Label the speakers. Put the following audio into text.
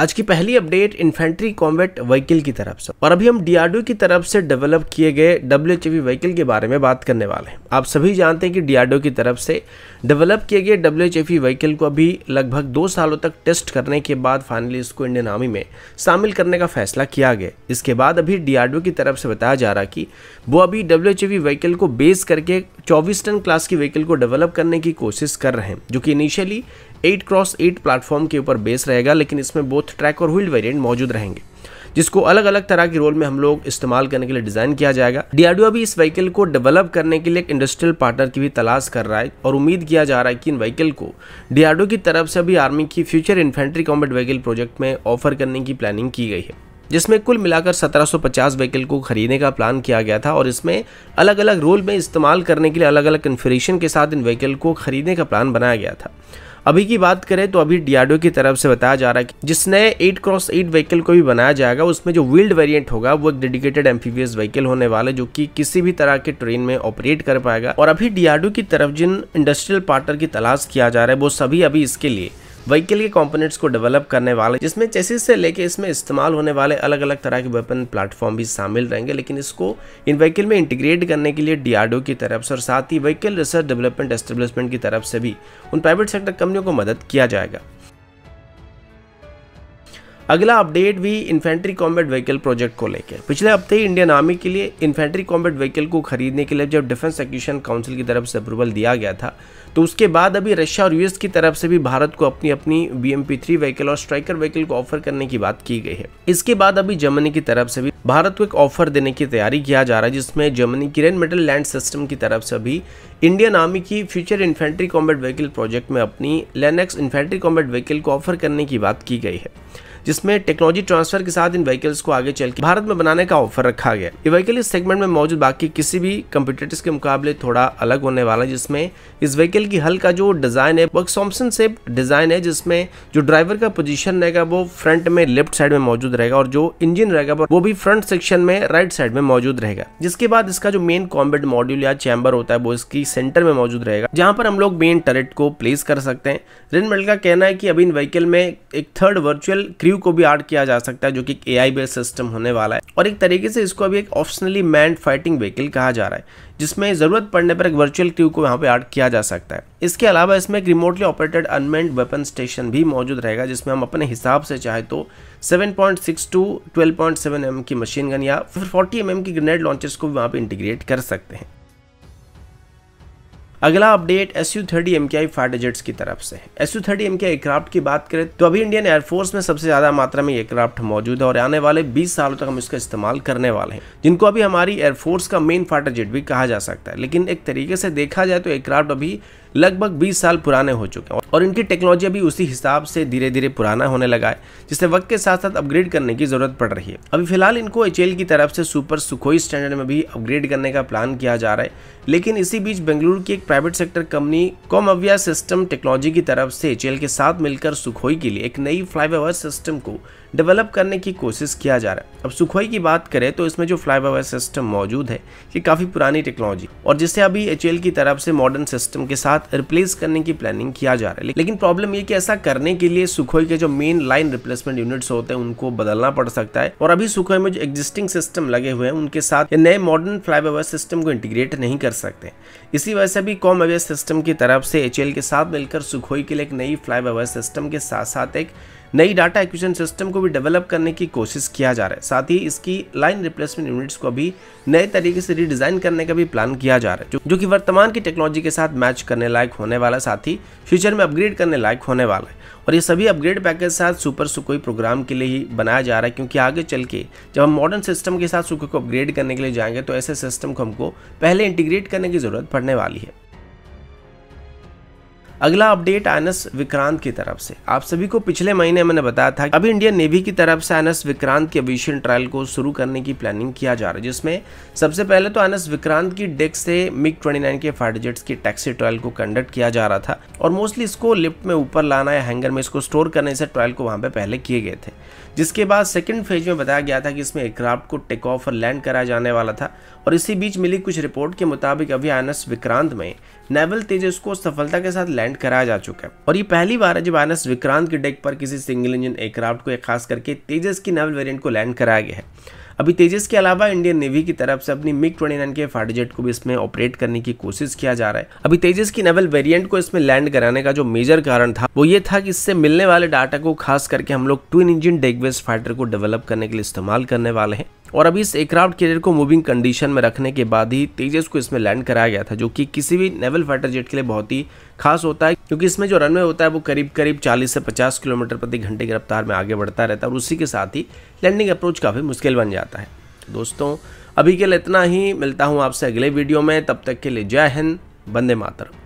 Speaker 1: आज की पहली अपडेट इन्फेंट्री कॉम्बेट व्हीकल की तरफ से और अभी हम डीआरडीओ की तरफ से डेवलप किए गए डब्ल्यू एच व्हीकल के बारे में बात करने वाले हैं आप सभी जानते हैं कि डीआरडीओ की तरफ से डेवलप किए गए डब्ल्यू एच व्हीकल को अभी लगभग दो सालों तक टेस्ट करने के बाद फाइनली इसको इंडियन आर्मी में शामिल करने का फैसला किया गया इसके बाद अभी डीआरडीओ की तरफ से बताया जा रहा कि वो अभी डब्ल्यू व्हीकल को बेस करके 24 टन क्लास की व्हीकल को डेवलप करने की कोशिश कर रहे हैं जो कि इनिशियली 8 क्रॉस 8 प्लेटफॉर्म के ऊपर बेस रहेगा लेकिन इसमें बोथ ट्रैक और व्हील वेरिएंट मौजूद रहेंगे जिसको अलग अलग तरह के रोल में हम लोग इस्तेमाल करने के लिए डिज़ाइन किया जाएगा डीआरडीओ भी इस व्हीकल को डेवलप करने के लिए एक इंडस्ट्रियल पार्टनर की भी तलाश कर रहा है और उम्मीद किया जा रहा है कि इन व्हीकल को डीआरडीओ की तरफ से भी आर्मी की future infantry combat vehicle project में ऑफर करने की प्लानिंग की गई है जिसमें कुल मिलाकर 1750 व्हीकल को खरीदने का प्लान किया गया था और इसमें अलग अलग रोल में इस्तेमाल करने के लिए अलग अलग कन्फ्रेशन के साथ इन व्हीकल को खरीदने का प्लान बनाया गया था अभी की बात करें तो अभी डीआरडीओ की तरफ से बताया जा रहा है कि जिस नए एट क्रॉस एट व्हीकल को भी बनाया जाएगा उसमें जो व्हील्ड वेरिएंट होगा वो एक डेडिकेटेड एम्फीवियस व्हीकल होने वाला है जो कि किसी भी तरह के ट्रेन में ऑपरेट कर पाएगा और अभी डीआरडीओ की तरफ जिन इंडस्ट्रियल पार्टनर की तलाश किया जा रहा है वो सभी अभी इसके लिए व्हीकल के कंपोनेंट्स को डेवलप करने वाले जिसमें चेसिस से लेके इसमें इस्तेमाल होने वाले अलग अलग तरह के वेपन प्लेटफॉर्म भी शामिल रहेंगे लेकिन इसको इन व्हीकल में इंटीग्रेट करने के लिए डीआरडो की तरफ से और साथ ही व्हीकल रिसर्च डेवलपमेंट एस्टेब्लिशमेंट की तरफ से भी उन प्राइवेट सेक्टर कंपनियों को मदद किया जाएगा अगला अपडेट भी इन्फेंट्री कॉम्बैट व्हीकल प्रोजेक्ट को लेकर पिछले हफ्ते ही इंडियन आर्मी के लिए इन्फेंट्री कॉम्बैट व्हीकल को खरीदने के लिए जब डिफेंस एक्शन काउंसिल की तरफ से अप्रूवल दिया गया था तो उसके बाद अभी रशिया और यूएस की तरफ से भी भारत को अपनी अपनी बी एम थ्री व्हीकल और स्ट्राइकर व्हीकल को ऑफर करने की बात की गई है इसके बाद अभी जर्मनी की तरफ से भी भारत को एक ऑफर देने की तैयारी किया जा रहा है जिसमें Germany Rheinmetall land system की तरफ से भी इंडियन आर्मी की future infantry combat vehicle project में अपनी लेनेक्स इन्फेंट्री कॉम्बैट व्हीकल को ऑफर करने की बात की गई है जिसमें टेक्नोलॉजी ट्रांसफर के साथ इन व्हीकल्स को आगे चल के भारत में बनाने का ऑफर रखा गया ये व्हीकल इस सेगमेंट में मौजूद बाकी किसी भी कंपिटेटर्स के मुकाबले थोड़ा अलग होने वाला है जिसमें इस व्हीकल की हल जो डिज़ाइन है वर्क सॉम्सन से डिज़ाइन है जिसमें जो ड्राइवर का पोजीशन रहेगा वो फ्रंट में लेफ्ट साइड में मौजूद रहेगा और जो इंजन रहेगा वो भी फ्रंट सेक्शन में राइट साइड में मौजूद रहेगा जिसके बाद इसका जो मेन कॉम्बेट मॉड्यूल या चैम्बर होता है वो इसकी सेंटर में मौजूद रहेगा जहां पर हम लोग मेन टरेट को प्लेस कर सकते हैं रिनमेल्ट का कहना है कि अभी इन व्हीकल में एक थर्ड वर्चुअल क्रू व्यू को भी ऐड किया जा सकता है जो कि ए आई बेस्ड सिस्टम होने वाला है और एक तरीके से इसको अभी एक ऑप्शनली मैंड फाइटिंग व्हीकल कहा जा रहा है जिसमें ज़रूरत पड़ने पर एक वर्चुअल क्यू को यहाँ पे ऐड किया जा सकता है इसके अलावा इसमें एक remotely operated unmanned weapon station भी मौजूद रहेगा जिसमें हम अपने हिसाब से चाहे तो 7.6 टू 12.7 एम की मशीन गन या फिर फोर्टी एम mm की ग्रेनेड लॉन्चेस को भी वहाँ पर इंटीग्रेट कर सकते हैं अगला update S U thirty M K I fighter jets की तरफ से S U thirty M K aircraft की बात करें तो अभी इंडियन एयरफोर्स में सबसे ज़्यादा मात्रा में एयरक्राफ्ट मौजूद है और आने वाले बीस सालों तक हम इसका इस्तेमाल करने वाले हैं जिनको अभी हमारी एयरफोर्स का मेन फाइटर जेट भी कहा जा सकता है लेकिन एक तरीके से देखा जाए तो एयरक्राफ्ट अभी लगभग 20 साल पुराने हो चुके हैं और इनकी टेक्नोलॉजी भी उसी हिसाब से धीरे धीरे पुराना होने लगा है जिससे वक्त के साथ साथ अपग्रेड करने की जरूरत पड़ रही है अभी फिलहाल इनको एच की तरफ से सुपर सुखोई स्टैंडर्ड में भी अपग्रेड करने का प्लान किया जा रहा है लेकिन इसी बीच बेंगलुरु की एक प्राइवेट सेक्टर कंपनी कॉमअव्या सिस्टम टेक्नोलॉजी की तरफ से एच के साथ मिलकर सुखोई के लिए एक नई फ्लाईओवर सिस्टम को डेवलप करने की कोशिश किया जा रहा है अब सुखोई की बात करें तो इसमें जो फ्लाईओवर सिस्टम मौजूद है ये काफ़ी पुरानी टेक्नोलॉजी और जिसे अभी एच की तरफ से मॉडर्न सिस्टम के साथ साथ रिप्लेस करने की प्लानिंग किया जा रहा है लेकिन प्रॉब्लम ये कि ऐसा करने के लिए सुखोई के जो मेन लाइन रिप्लेसमेंट यूनिट्स होते हैं उनको बदलना पड़ सकता है और अभी सुखोई में जो एग्जिस्टिंग सिस्टम लगे हुए हैं उनके साथ नए मॉडर्न फ्लाईओवर सिस्टम को इंटीग्रेट नहीं कर सकते इसी वजह से भी कॉम अवेयर सिस्टम की तरफ से एच के साथ मिलकर सुखोई के लिए एक नई फ्लाईओवर सिस्टम के साथ साथ एक नई डाटा एक्विजन सिस्टम को भी डेवलप करने की कोशिश किया जा रहा है साथ ही इसकी लाइन रिप्लेसमेंट यूनिट्स को भी नए तरीके से रीडिज़ाइन करने का भी प्लान किया जा रहा है जो कि वर्तमान की टेक्नोलॉजी के साथ मैच करने लायक होने वाला साथ ही फ्यूचर में अपग्रेड करने लायक होने वाला है और ये सभी अपग्रेड पैकेज साथ सुपर सुकोई प्रोग्राम के लिए ही बनाया जा रहा है क्योंकि आगे चल के जब हम मॉडर्न सिस्टम के साथ सुकोई को अपग्रेड करने के लिए जाएंगे तो ऐसे सिस्टम को हमको पहले इंटीग्रेट करने की ज़रूरत पड़ने वाली है अगला अपडेट एनएस विक्रांत की तरफ से आप सभी को पिछले महीने मैंने बताया था अभी इंडियन नेवी की तरफ से एनएस विक्रांत के एविएशन ट्रायल को शुरू करने की प्लानिंग किया जा रहा है जिसमें सबसे पहले तो एनएस विक्रांत की डेक से MiG nine K fighter jets की टैक्सी ट्रायल को कंडक्ट किया जा रहा था और मोस्टली इसको लिफ्ट में ऊपर लाना या हैंगर में इसको स्टोर करने से ट्रायल को वहाँ पे पहले किए गए थे जिसके बाद सेकेंड फेज में बताया गया था कि इसमें एयरक्राफ्ट को टेक ऑफ और लैंड कराया जाने वाला था और इसी बीच मिली कुछ रिपोर्ट के मुताबिक अभी आई विक्रांत में नेवल तेजस को सफलता के साथ लैंड कराया जा चुका है और ये पहली बार है जब आई विक्रांत के डेक पर किसी सिंगल इंजन एयरक्राफ्ट को खास करके तेजस की नेवल वेरियंट को लैंड कराया गया है अभी तेजस के अलावा इंडियन नेवी की तरफ से अपनी MiG twenty K fighter jet को भी इसमें ऑपरेट करने की कोशिश किया जा रहा है अभी तेजस की नवल वेरियंट को इसमें लैंड कराने का जो मेजर कारण था वो ये था कि इससे मिलने वाले डाटा को खास करके हम लोग ट्विन इंजन डेगवेस्ट फाइटर को डेवलप करने के लिए इस्तेमाल करने वाले हैं और अभी इस एयरक्राफ्ट कैरियर को मूविंग कंडीशन में रखने के बाद ही तेजस को इसमें लैंड कराया गया था जो कि किसी भी नेवल फाइटर जेट के लिए बहुत ही खास होता है क्योंकि इसमें जो रनवे होता है वो करीब करीब 40 से 50 किलोमीटर प्रति घंटे की रफ्तार में आगे बढ़ता रहता है और उसी के साथ ही लैंडिंग अप्रोच काफ़ी मुश्किल बन जाता है दोस्तों अभी के लिए इतना ही मिलता हूँ आपसे अगले वीडियो में तब तक के लिए जय हिंद बंदे मातरम